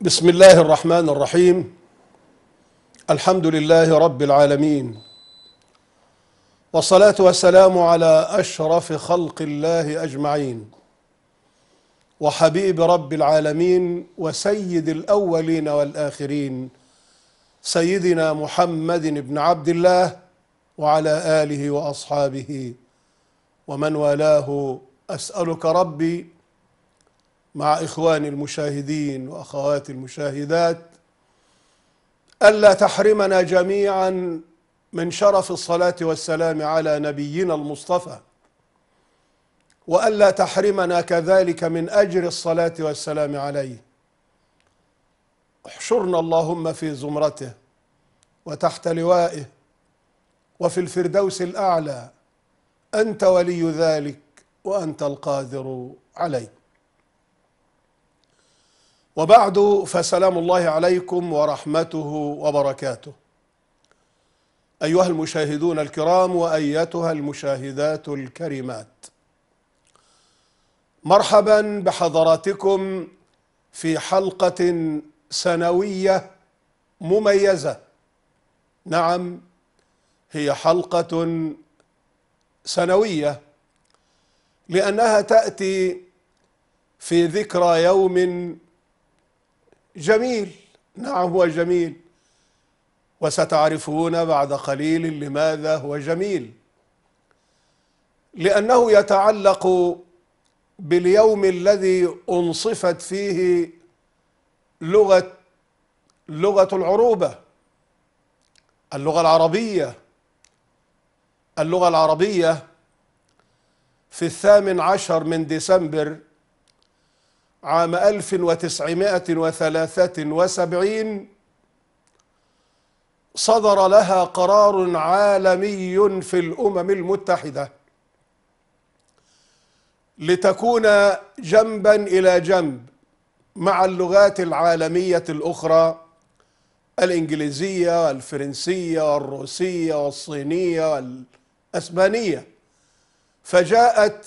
بسم الله الرحمن الرحيم الحمد لله رب العالمين والصلاة والسلام على أشرف خلق الله أجمعين وحبيب رب العالمين وسيد الأولين والآخرين سيدنا محمد بن عبد الله وعلى آله وأصحابه ومن والاه أسألك ربي مع إخواني المشاهدين وأخواتي المشاهدات ألا تحرمنا جميعا من شرف الصلاة والسلام على نبينا المصطفى وألا تحرمنا كذلك من أجر الصلاة والسلام عليه احشرنا اللهم في زمرته وتحت لوائه وفي الفردوس الأعلى أنت ولي ذلك وأنت القادر عليه وبعد فسلام الله عليكم ورحمته وبركاته أيها المشاهدون الكرام وأيتها المشاهدات الكريمات مرحبا بحضراتكم في حلقة سنوية مميزة نعم هي حلقة سنوية لأنها تأتي في ذكرى يوم جميل نعم هو جميل وستعرفون بعد قليل لماذا هو جميل لأنه يتعلق باليوم الذي أنصفت فيه لغة لغة العروبة اللغة العربية اللغة العربية في الثامن عشر من ديسمبر عام 1973 صدر لها قرار عالمي في الأمم المتحدة لتكون جنبا إلى جنب مع اللغات العالمية الأخرى الإنجليزية الفرنسية الروسية والصينية الأسبانية فجاءت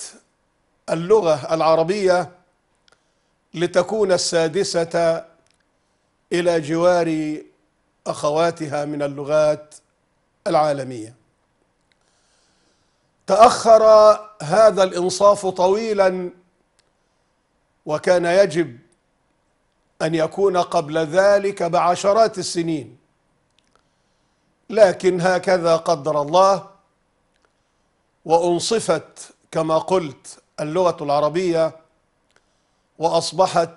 اللغة العربية لتكون السادسة إلى جوار أخواتها من اللغات العالمية تأخر هذا الإنصاف طويلا وكان يجب أن يكون قبل ذلك بعشرات السنين لكن هكذا قدر الله وأنصفت كما قلت اللغة العربية واصبحت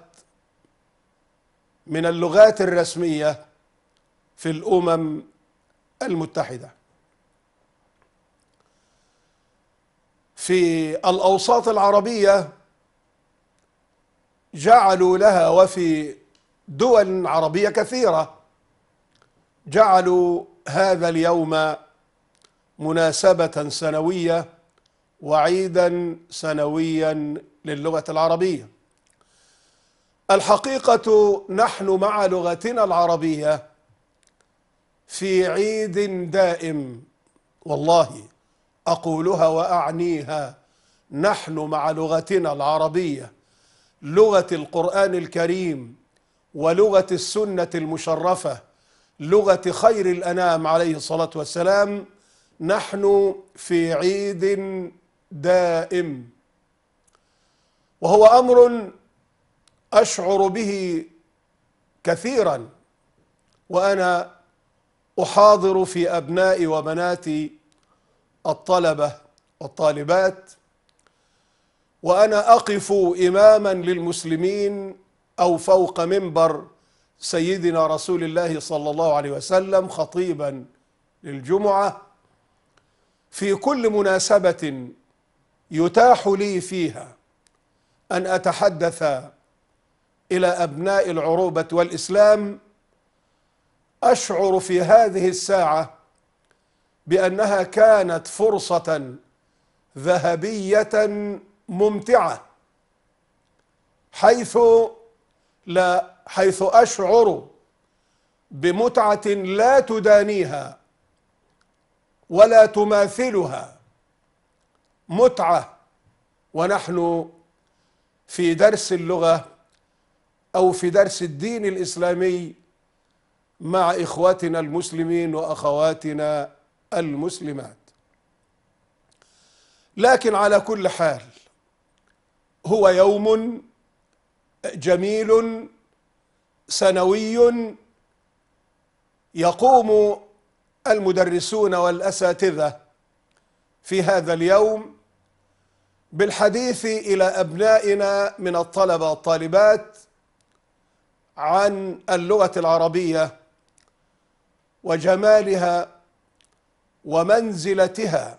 من اللغات الرسميه في الامم المتحده في الاوساط العربيه جعلوا لها وفي دول عربيه كثيره جعلوا هذا اليوم مناسبه سنويه وعيدا سنويا للغه العربيه الحقيقة نحن مع لغتنا العربية في عيد دائم والله أقولها وأعنيها نحن مع لغتنا العربية لغة القرآن الكريم ولغة السنة المشرفة لغة خير الأنام عليه الصلاة والسلام نحن في عيد دائم وهو أمر اشعر به كثيرا وانا احاضر في ابناء وبناتي الطلبه والطالبات وانا اقف اماما للمسلمين او فوق منبر سيدنا رسول الله صلى الله عليه وسلم خطيبا للجمعه في كل مناسبه يتاح لي فيها ان اتحدث الى ابناء العروبه والاسلام اشعر في هذه الساعه بانها كانت فرصه ذهبيه ممتعه حيث لا حيث اشعر بمتعه لا تدانيها ولا تماثلها متعه ونحن في درس اللغه أو في درس الدين الإسلامي مع إخوتنا المسلمين وأخواتنا المسلمات لكن على كل حال هو يوم جميل سنوي يقوم المدرسون والاساتذه في هذا اليوم بالحديث الى ابنائنا من الطلبه والطالبات عن اللغة العربية وجمالها ومنزلتها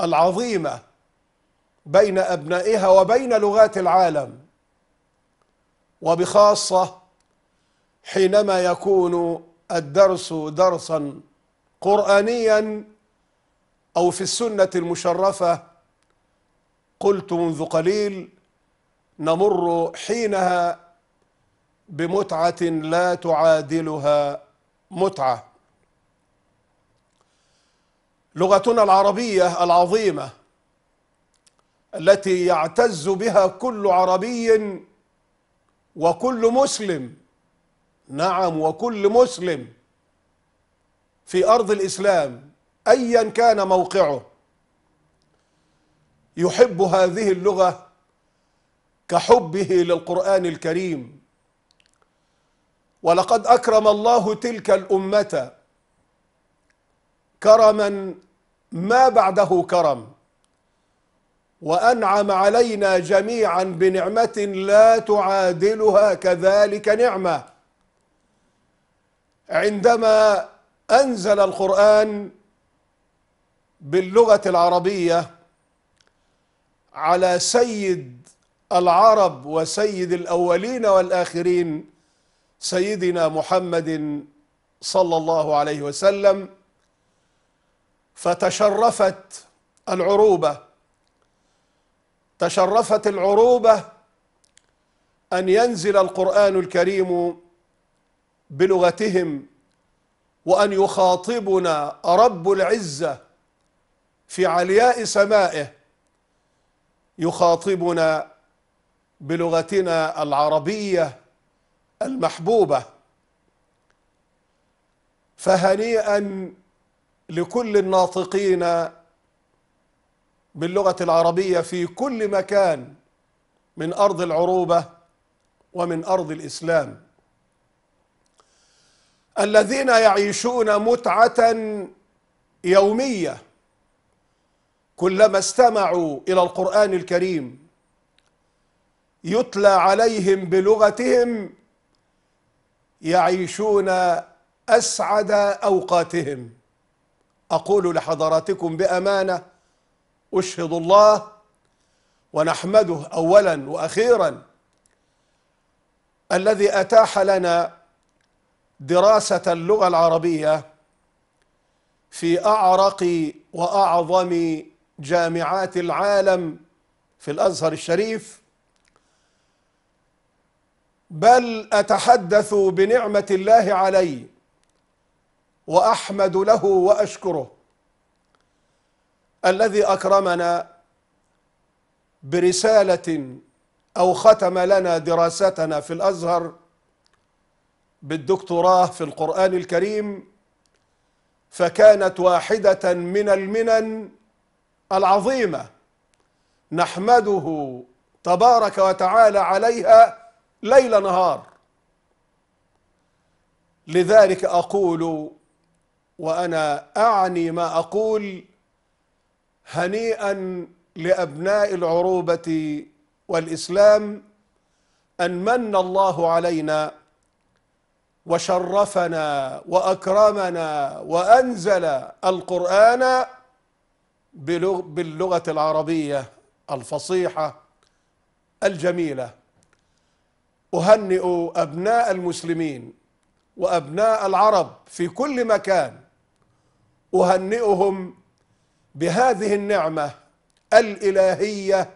العظيمة بين أبنائها وبين لغات العالم وبخاصة حينما يكون الدرس درسا قرآنيا أو في السنة المشرفة قلت منذ قليل نمر حينها بمتعه لا تعادلها متعه لغتنا العربيه العظيمه التي يعتز بها كل عربي وكل مسلم نعم وكل مسلم في ارض الاسلام ايا كان موقعه يحب هذه اللغه كحبه للقران الكريم ولقد أكرم الله تلك الأمة كرما ما بعده كرم وأنعم علينا جميعا بنعمة لا تعادلها كذلك نعمة عندما أنزل القرآن باللغة العربية على سيد العرب وسيد الأولين والآخرين سيدنا محمد صلى الله عليه وسلم فتشرفت العروبه تشرفت العروبه ان ينزل القران الكريم بلغتهم وان يخاطبنا رب العزه في علياء سمائه يخاطبنا بلغتنا العربيه المحبوبه فهنيئا لكل الناطقين باللغه العربيه في كل مكان من ارض العروبه ومن ارض الاسلام الذين يعيشون متعه يوميه كلما استمعوا الى القران الكريم يتلى عليهم بلغتهم يعيشون اسعد اوقاتهم اقول لحضراتكم بامانه اشهد الله ونحمده اولا واخيرا الذي اتاح لنا دراسه اللغه العربيه في اعرق واعظم جامعات العالم في الازهر الشريف بل أتحدث بنعمة الله علي وأحمد له وأشكره الذي أكرمنا برسالة أو ختم لنا دراستنا في الأزهر بالدكتوراه في القرآن الكريم فكانت واحدة من المنن العظيمة نحمده تبارك وتعالى عليها ليل نهار لذلك أقول وأنا أعني ما أقول هنيئا لأبناء العروبة والإسلام أن من الله علينا وشرفنا وأكرمنا وأنزل القرآن باللغة العربية الفصيحة الجميلة اهنئ ابناء المسلمين وابناء العرب في كل مكان اهنئهم بهذه النعمه الالهيه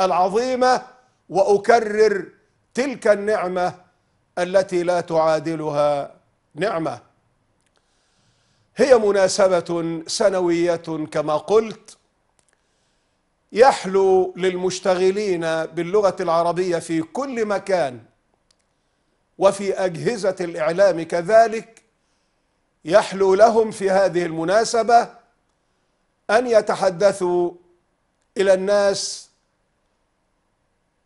العظيمه واكرر تلك النعمه التي لا تعادلها نعمه هي مناسبه سنويه كما قلت يحلو للمشتغلين باللغه العربيه في كل مكان وفي أجهزة الإعلام كذلك يحلو لهم في هذه المناسبة أن يتحدثوا إلى الناس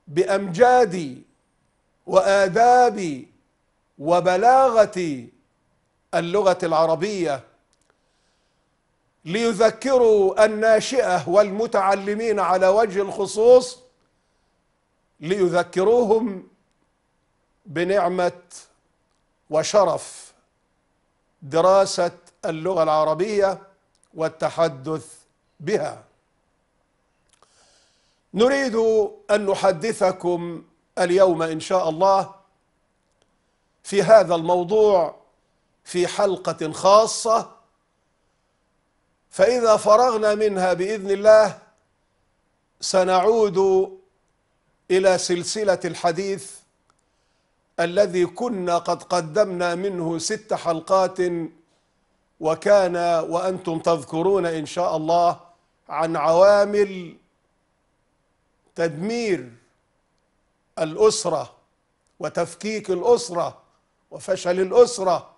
بأمجاد وآداب وبلاغة اللغة العربية ليذكروا الناشئة والمتعلمين على وجه الخصوص ليذكروهم بنعمه وشرف دراسه اللغه العربيه والتحدث بها نريد ان نحدثكم اليوم ان شاء الله في هذا الموضوع في حلقه خاصه فاذا فرغنا منها باذن الله سنعود الى سلسله الحديث الذي كنا قد قدمنا منه ست حلقات وكان وأنتم تذكرون إن شاء الله عن عوامل تدمير الأسرة وتفكيك الأسرة وفشل الأسرة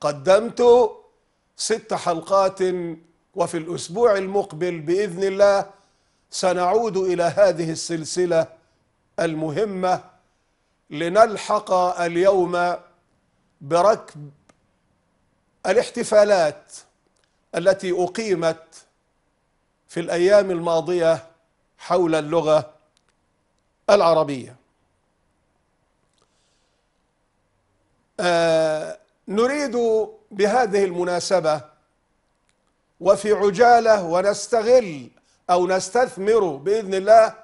قدمت ست حلقات وفي الأسبوع المقبل بإذن الله سنعود إلى هذه السلسلة المهمة لنلحق اليوم بركب الاحتفالات التي أقيمت في الأيام الماضية حول اللغة العربية آه نريد بهذه المناسبة وفي عجالة ونستغل أو نستثمر بإذن الله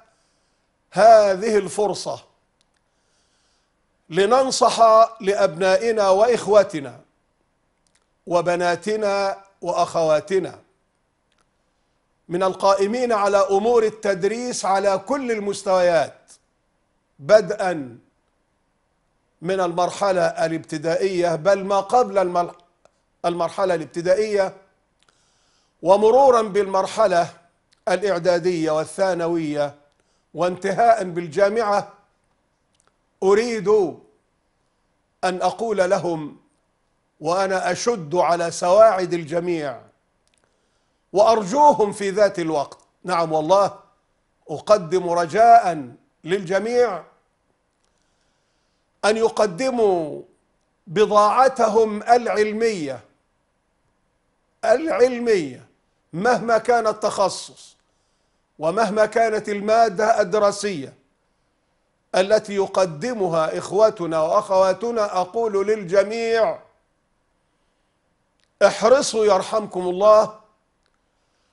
هذه الفرصة لننصح لأبنائنا وإخوتنا وبناتنا وأخواتنا من القائمين على أمور التدريس على كل المستويات بدءا من المرحلة الابتدائية بل ما قبل المرحلة الابتدائية ومرورا بالمرحلة الإعدادية والثانوية وانتهاء بالجامعة أريد أن أقول لهم وأنا أشد على سواعد الجميع وأرجوهم في ذات الوقت نعم والله أقدم رجاء للجميع أن يقدموا بضاعتهم العلمية العلمية مهما كان التخصص ومهما كانت المادة الدراسية التي يقدمها إخوتنا وأخواتنا أقول للجميع احرصوا يرحمكم الله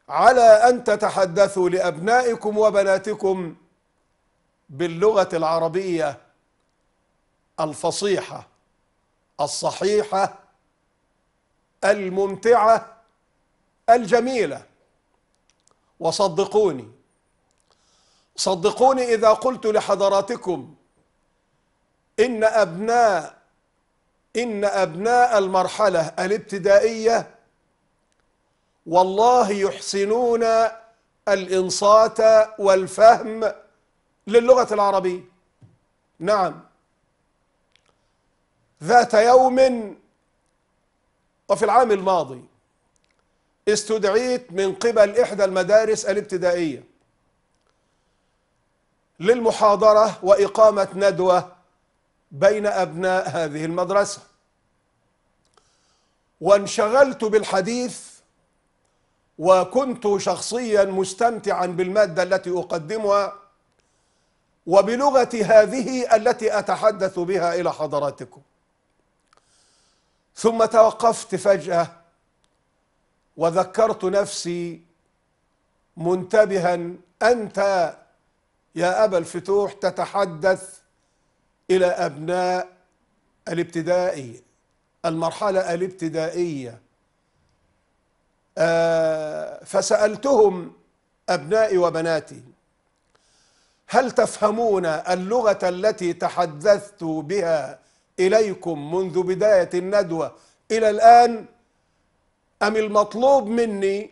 على أن تتحدثوا لأبنائكم وبناتكم باللغة العربية الفصيحة الصحيحة الممتعة الجميلة وصدقوني صدقوني إذا قلت لحضراتكم إن أبناء إن أبناء المرحلة الابتدائية والله يحسنون الإنصات والفهم للغة العربية نعم ذات يوم وفي العام الماضي استدعيت من قبل إحدى المدارس الابتدائية للمحاضرة وإقامة ندوة بين أبناء هذه المدرسة وانشغلت بالحديث وكنت شخصيا مستمتعا بالمادة التي أقدمها وبلغة هذه التي أتحدث بها إلى حضراتكم ثم توقفت فجأة وذكرت نفسي منتبها أنت يا أبا الفتوح تتحدث إلى أبناء الابتدائي المرحلة الابتدائية آه، فسألتهم أبنائي وبناتي هل تفهمون اللغة التي تحدثت بها إليكم منذ بداية الندوة إلى الآن أم المطلوب مني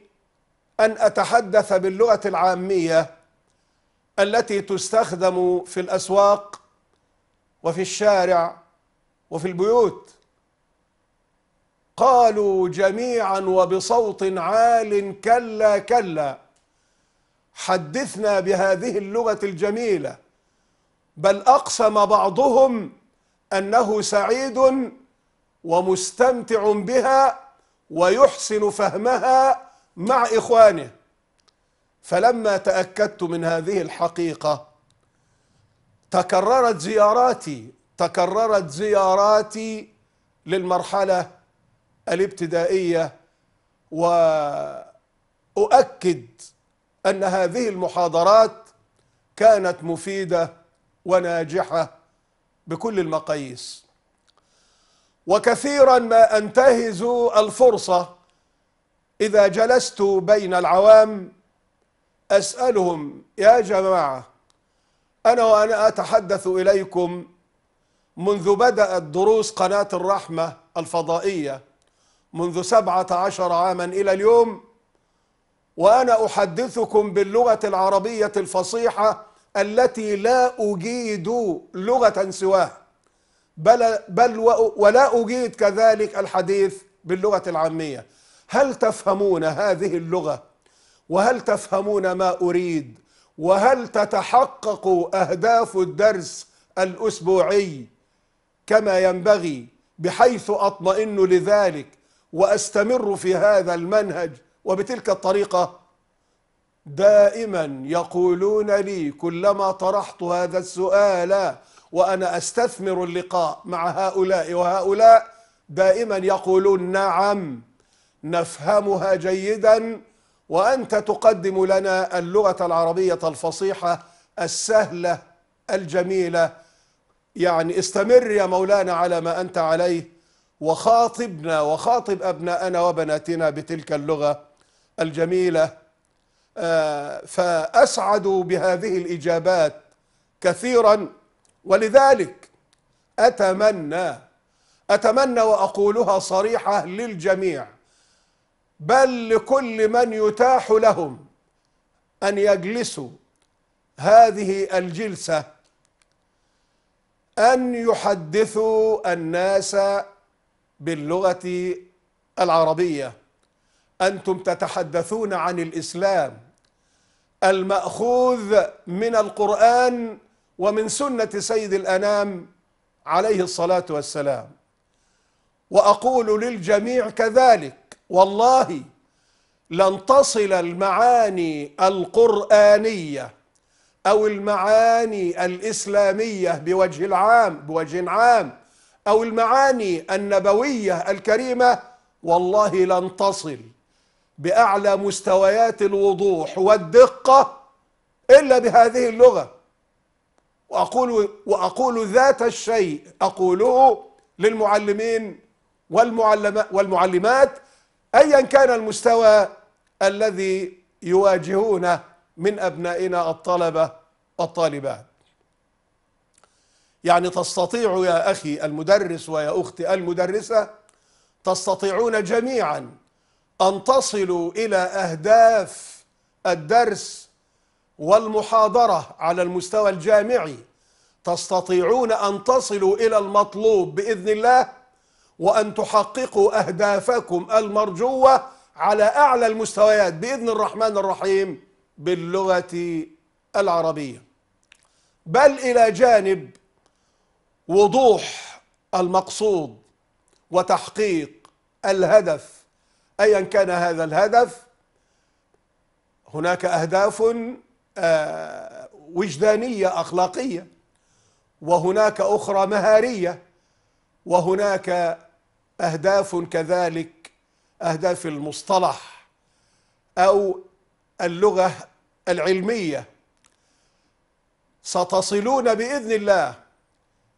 أن أتحدث باللغة العامية التي تستخدم في الأسواق وفي الشارع وفي البيوت قالوا جميعا وبصوت عال كلا كلا حدثنا بهذه اللغة الجميلة بل أقسم بعضهم أنه سعيد ومستمتع بها ويحسن فهمها مع إخوانه فلما تاكدت من هذه الحقيقه تكررت زياراتي تكررت زياراتي للمرحله الابتدائيه واؤكد ان هذه المحاضرات كانت مفيده وناجحه بكل المقاييس وكثيرا ما انتهز الفرصه اذا جلست بين العوام أسألهم يا جماعة أنا وأنا أتحدث إليكم منذ بدأت دروس قناة الرحمة الفضائية منذ سبعة عشر عاما إلى اليوم وأنا أحدثكم باللغة العربية الفصيحة التي لا أجيد لغة سواها بل, بل ولا أجيد كذلك الحديث باللغة العامية هل تفهمون هذه اللغة وهل تفهمون ما أريد وهل تتحقق أهداف الدرس الأسبوعي كما ينبغي بحيث أطمئن لذلك وأستمر في هذا المنهج وبتلك الطريقة دائما يقولون لي كلما طرحت هذا السؤال وأنا أستثمر اللقاء مع هؤلاء وهؤلاء دائما يقولون نعم نفهمها جيدا وأنت تقدم لنا اللغة العربية الفصيحة السهلة الجميلة يعني استمر يا مولانا على ما أنت عليه وخاطبنا وخاطب أبناءنا وبناتنا بتلك اللغة الجميلة آه، فأسعدوا بهذه الإجابات كثيرا ولذلك أتمنى أتمنى وأقولها صريحة للجميع بل لكل من يتاح لهم أن يجلسوا هذه الجلسة أن يحدثوا الناس باللغة العربية أنتم تتحدثون عن الإسلام المأخوذ من القرآن ومن سنة سيد الأنام عليه الصلاة والسلام وأقول للجميع كذلك والله لن تصل المعاني القرآنية أو المعاني الإسلامية بوجه العام بوجه عام أو المعاني النبوية الكريمة والله لن تصل بأعلى مستويات الوضوح والدقة إلا بهذه اللغة وأقول, وأقول ذات الشيء أقوله للمعلمين والمعلمات أيا كان المستوى الذي يواجهونه من أبنائنا الطلبة والطالبات يعني تستطيع يا أخي المدرس ويا أختي المدرسة تستطيعون جميعا أن تصلوا إلى أهداف الدرس والمحاضرة على المستوى الجامعي تستطيعون أن تصلوا إلى المطلوب بإذن الله وأن تحققوا أهدافكم المرجوة على أعلى المستويات بإذن الرحمن الرحيم باللغة العربية بل إلى جانب وضوح المقصود وتحقيق الهدف أيا كان هذا الهدف هناك أهداف آه، وجدانية أخلاقية وهناك أخرى مهارية وهناك اهداف كذلك اهداف المصطلح او اللغه العلميه ستصلون باذن الله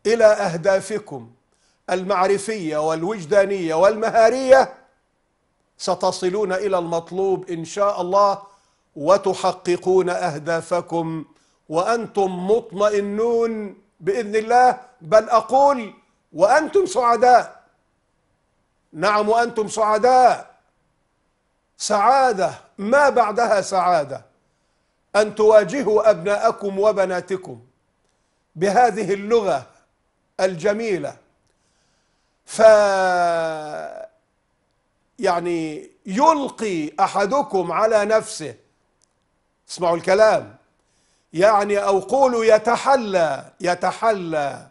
الى اهدافكم المعرفيه والوجدانيه والمهاريه ستصلون الى المطلوب ان شاء الله وتحققون اهدافكم وانتم مطمئنون باذن الله بل اقول وانتم سعداء نعم وأنتم سعداء سعادة ما بعدها سعادة أن تواجهوا أبناءكم وبناتكم بهذه اللغة الجميلة ف يعني يلقي أحدكم على نفسه اسمعوا الكلام يعني أو قولوا يتحلى يتحلى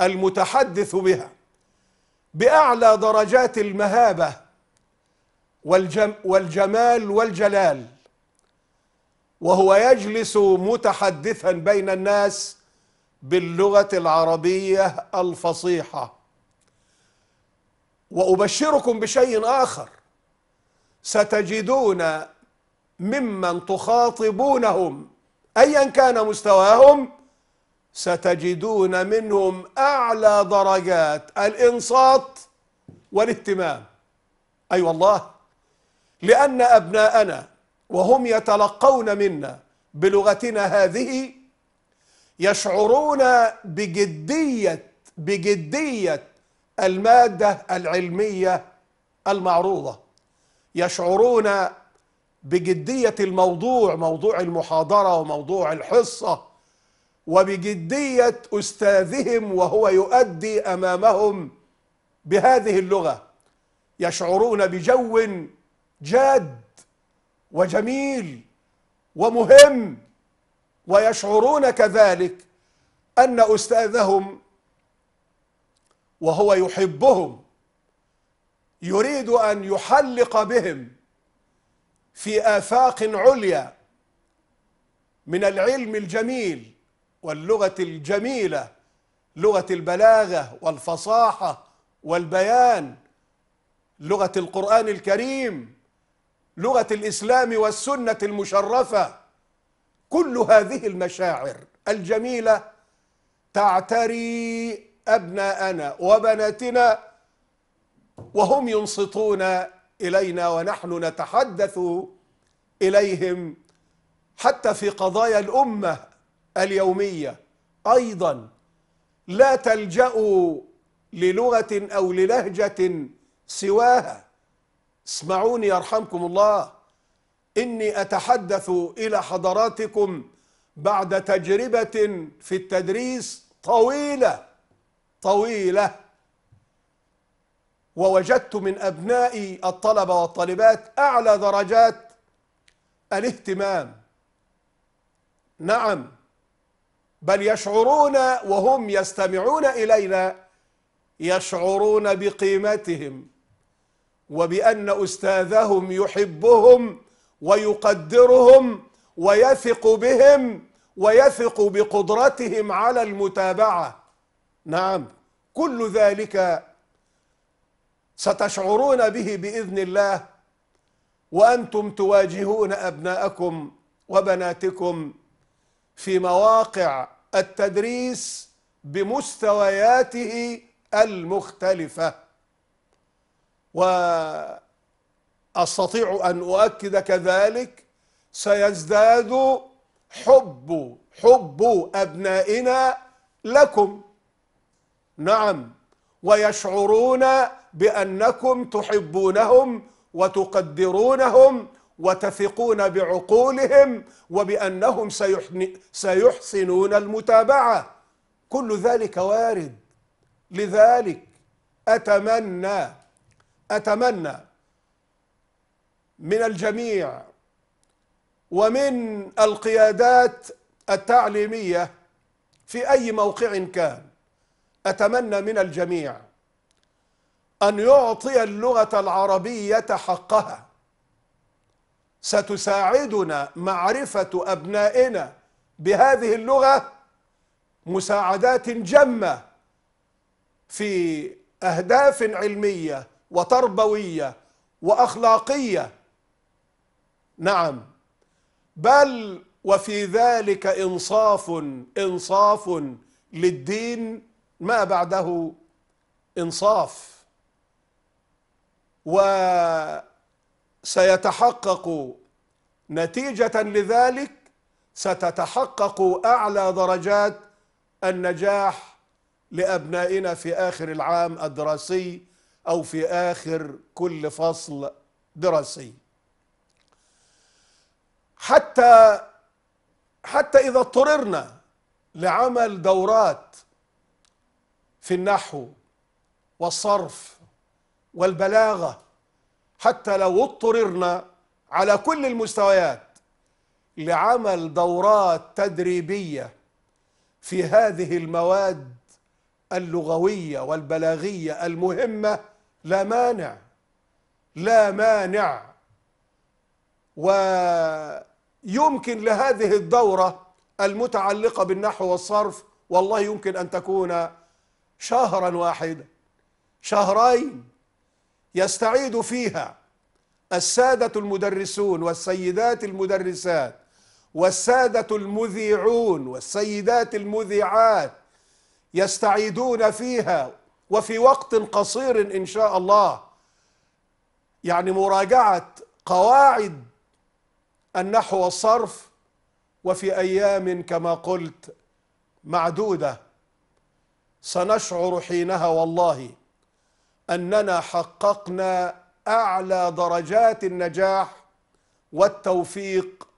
المتحدث بها باعلى درجات المهابه والجم والجمال والجلال وهو يجلس متحدثا بين الناس باللغه العربيه الفصيحه وابشركم بشيء اخر ستجدون ممن تخاطبونهم ايا كان مستواهم ستجدون منهم أعلى درجات الإنصات والاهتمام أي أيوة والله لأن أبناءنا وهم يتلقون منا بلغتنا هذه يشعرون بجدية بجدية المادة العلمية المعروضة يشعرون بجدية الموضوع موضوع المحاضرة وموضوع الحصة وبجدية أستاذهم وهو يؤدي أمامهم بهذه اللغة يشعرون بجو جاد وجميل ومهم ويشعرون كذلك أن أستاذهم وهو يحبهم يريد أن يحلق بهم في آفاق عليا من العلم الجميل واللغة الجميلة لغة البلاغة والفصاحة والبيان لغة القرآن الكريم لغة الإسلام والسنة المشرفة كل هذه المشاعر الجميلة تعتري أبناءنا وبناتنا وهم ينصتون إلينا ونحن نتحدث إليهم حتى في قضايا الأمة اليومية أيضا لا تلجأوا للغة أو للهجة سواها اسمعوني يرحمكم الله إني أتحدث إلى حضراتكم بعد تجربة في التدريس طويلة طويلة ووجدت من أبنائي الطلبة والطالبات أعلى درجات الاهتمام نعم بل يشعرون وهم يستمعون إلينا يشعرون بقيمتهم وبأن أستاذهم يحبهم ويقدرهم ويثق بهم ويثق بقدرتهم على المتابعة نعم كل ذلك ستشعرون به بإذن الله وأنتم تواجهون أبناءكم وبناتكم في مواقع التدريس بمستوياته المختلفة وأستطيع أن أؤكد كذلك سيزداد حب حب أبنائنا لكم نعم ويشعرون بأنكم تحبونهم وتقدرونهم وتثقون بعقولهم وبأنهم سيحسنون المتابعة كل ذلك وارد لذلك أتمنى أتمنى من الجميع ومن القيادات التعليمية في أي موقع كان أتمنى من الجميع أن يعطي اللغة العربية حقها ستساعدنا معرفة أبنائنا بهذه اللغة مساعدات جمة في أهداف علمية وتربوية وأخلاقية نعم بل وفي ذلك إنصاف إنصاف للدين ما بعده إنصاف و سيتحقق نتيجة لذلك ستتحقق أعلى درجات النجاح لأبنائنا في آخر العام الدراسي أو في آخر كل فصل دراسي حتى حتى إذا اضطررنا لعمل دورات في النحو والصرف والبلاغة حتى لو اضطررنا على كل المستويات لعمل دورات تدريبيه في هذه المواد اللغويه والبلاغيه المهمه لا مانع لا مانع ويمكن لهذه الدوره المتعلقه بالنحو والصرف والله يمكن ان تكون شهرا واحدا شهرين يستعيد فيها السادة المدرسون والسيدات المدرسات والسادة المذيعون والسيدات المذيعات يستعيدون فيها وفي وقت قصير إن شاء الله يعني مراجعة قواعد النحو والصرف وفي أيام كما قلت معدودة سنشعر حينها والله أننا حققنا أعلى درجات النجاح والتوفيق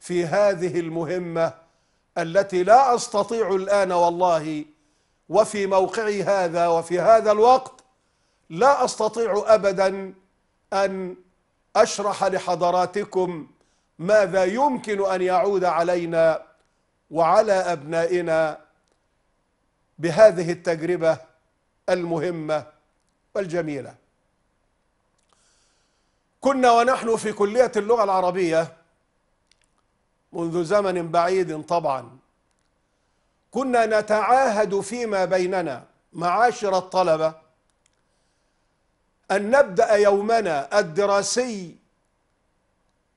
في هذه المهمة التي لا أستطيع الآن والله وفي موقعي هذا وفي هذا الوقت لا أستطيع أبدا أن أشرح لحضراتكم ماذا يمكن أن يعود علينا وعلى أبنائنا بهذه التجربة المهمة والجميلة كنا ونحن في كلية اللغة العربية منذ زمن بعيد طبعا كنا نتعاهد فيما بيننا معاشر الطلبة أن نبدأ يومنا الدراسي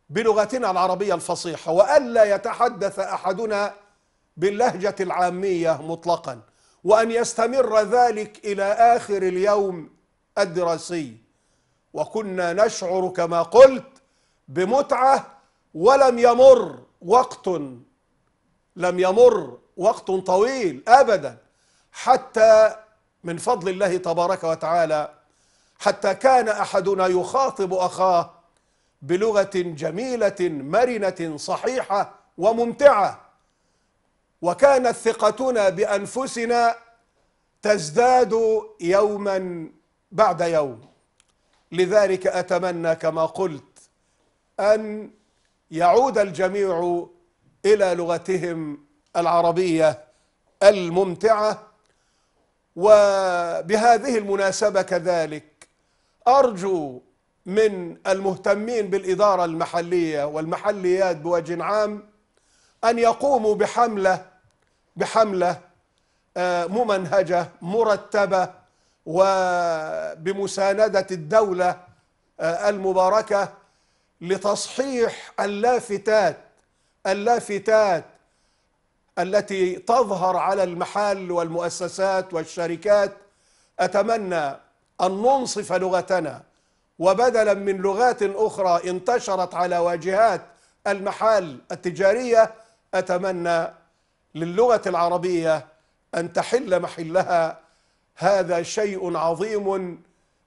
بلغتنا العربية الفصيحة وألا يتحدث أحدنا باللهجة العامية مطلقا وأن يستمر ذلك إلى آخر اليوم الدراسي وكنا نشعر كما قلت بمتعة ولم يمر وقت لم يمر وقت طويل أبدا حتى من فضل الله تبارك وتعالى حتى كان أحدنا يخاطب أخاه بلغة جميلة مرنة صحيحة وممتعة وكانت ثقتنا بأنفسنا تزداد يوما بعد يوم لذلك أتمنى كما قلت أن يعود الجميع إلى لغتهم العربية الممتعة وبهذه المناسبة كذلك أرجو من المهتمين بالإدارة المحلية والمحليات بوجه عام أن يقوموا بحملة بحملة آه، ممنهجة مرتبة وبمساندة الدولة آه، المباركة لتصحيح اللافتات اللافتات التي تظهر على المحال والمؤسسات والشركات أتمنى أن ننصف لغتنا وبدلا من لغات أخرى انتشرت على واجهات المحال التجارية أتمنى للغة العربية أن تحل محلها هذا شيء عظيم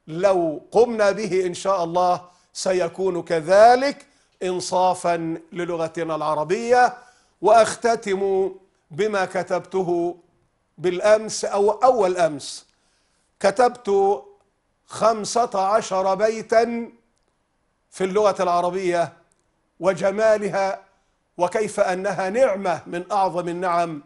لو قمنا به إن شاء الله سيكون كذلك إنصافا للغتنا العربية وأختتم بما كتبته بالأمس أو أول أمس كتبت خمسة عشر بيتا في اللغة العربية وجمالها وكيف أنها نعمة من أعظم النعم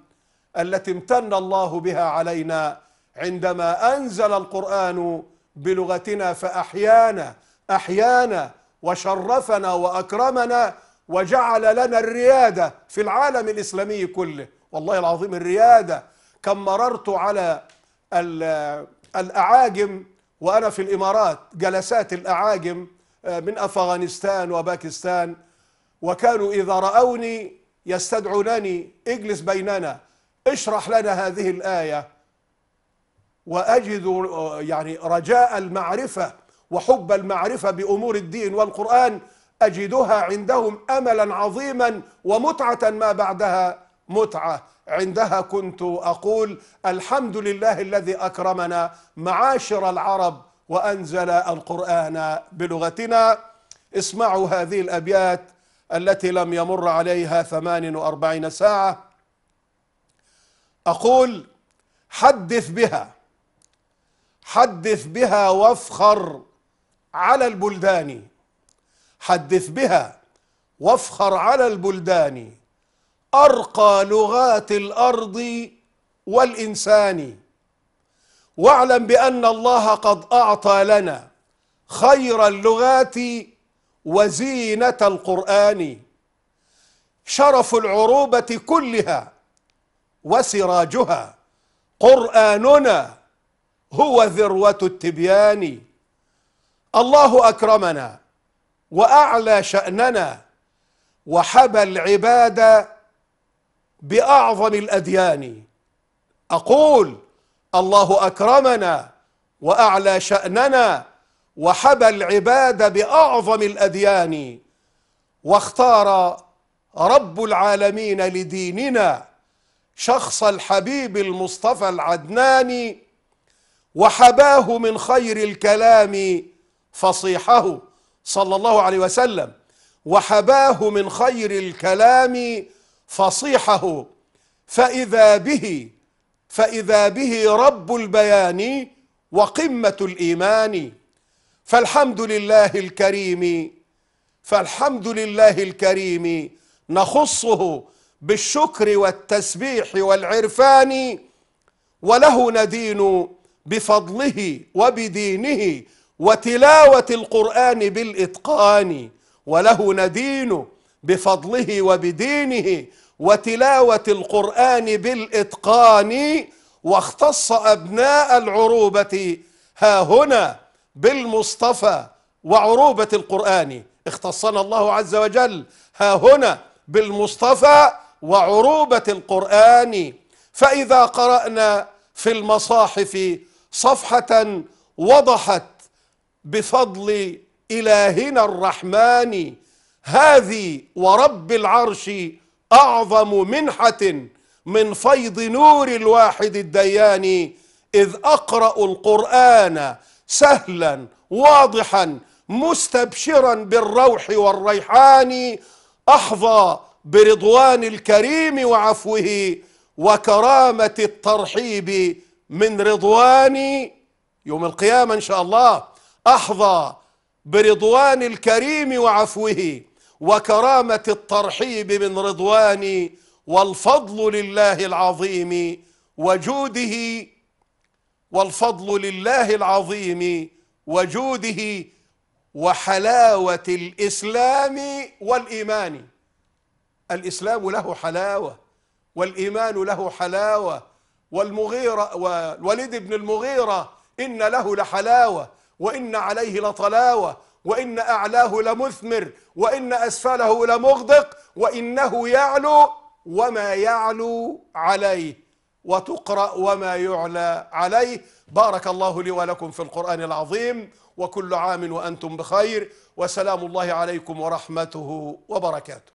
التي امتن الله بها علينا عندما أنزل القرآن بلغتنا فأحيانا أحيانا وشرفنا وأكرمنا وجعل لنا الريادة في العالم الإسلامي كله والله العظيم الريادة كم مررت على الأعاجم وأنا في الإمارات جلسات الأعاجم آه، من أفغانستان وباكستان وكانوا إذا رأوني يستدعونني اجلس بيننا اشرح لنا هذه الآية واجد يعني رجاء المعرفه وحب المعرفه بامور الدين والقران اجدها عندهم املا عظيما ومتعه ما بعدها متعه عندها كنت اقول الحمد لله الذي اكرمنا معاشر العرب وانزل القران بلغتنا اسمعوا هذه الابيات التي لم يمر عليها 48 ساعه اقول حدث بها حدث بها وافخر على البلدان حدث بها وافخر على البلدان ارقى لغات الارض والانسان واعلم بان الله قد اعطى لنا خير اللغات وزينه القران شرف العروبه كلها وسراجها قراننا هو ذروة التبيان الله أكرمنا وأعلى شأننا وحبى العباد بأعظم الأديان أقول الله أكرمنا وأعلى شأننا وحبى العباد بأعظم الأديان واختار رب العالمين لديننا شخص الحبيب المصطفى العدناني وحباه من خير الكلام فصيحه صلى الله عليه وسلم وحباه من خير الكلام فصيحه فإذا به فإذا به رب البيان وقمة الإيمان فالحمد لله الكريم فالحمد لله الكريم نخصه بالشكر والتسبيح والعرفان وله ندين بفضله وبدينه وتلاوة القرآن بالإتقان وله ندين بفضله وبدينه وتلاوة القرآن بالإتقان واختص أبناء العروبة ها هنا بالمصطفى وعروبة القرآن اختصنا الله عز وجل ها هنا بالمصطفى وعروبة القرآن فإذا قرأنا في المصاحف صفحة وضحت بفضل إلهنا الرحمن هذه ورب العرش أعظم منحة من فيض نور الواحد الديان إذ أقرأ القرآن سهلا واضحا مستبشرا بالروح والريحان أحظى برضوان الكريم وعفوه وكرامة الترحيب من رضواني يوم القيامة إن شاء الله أحظى برضوان الكريم وعفوه وكرامة الترحيب من رضواني والفضل لله العظيم وجوده والفضل لله العظيم وجوده وحلاوة الإسلام والإيمان الإسلام له حلاوة والإيمان له حلاوة والمغيرة والوليد بن المغيرة إن له لحلاوة وإن عليه لطلاوة وإن أعلاه لمثمر وإن أسفله لمغدق وإنه يعلو وما يعلو عليه وتقرأ وما يعلى عليه بارك الله لي ولكم في القرآن العظيم وكل عام وأنتم بخير وسلام الله عليكم ورحمته وبركاته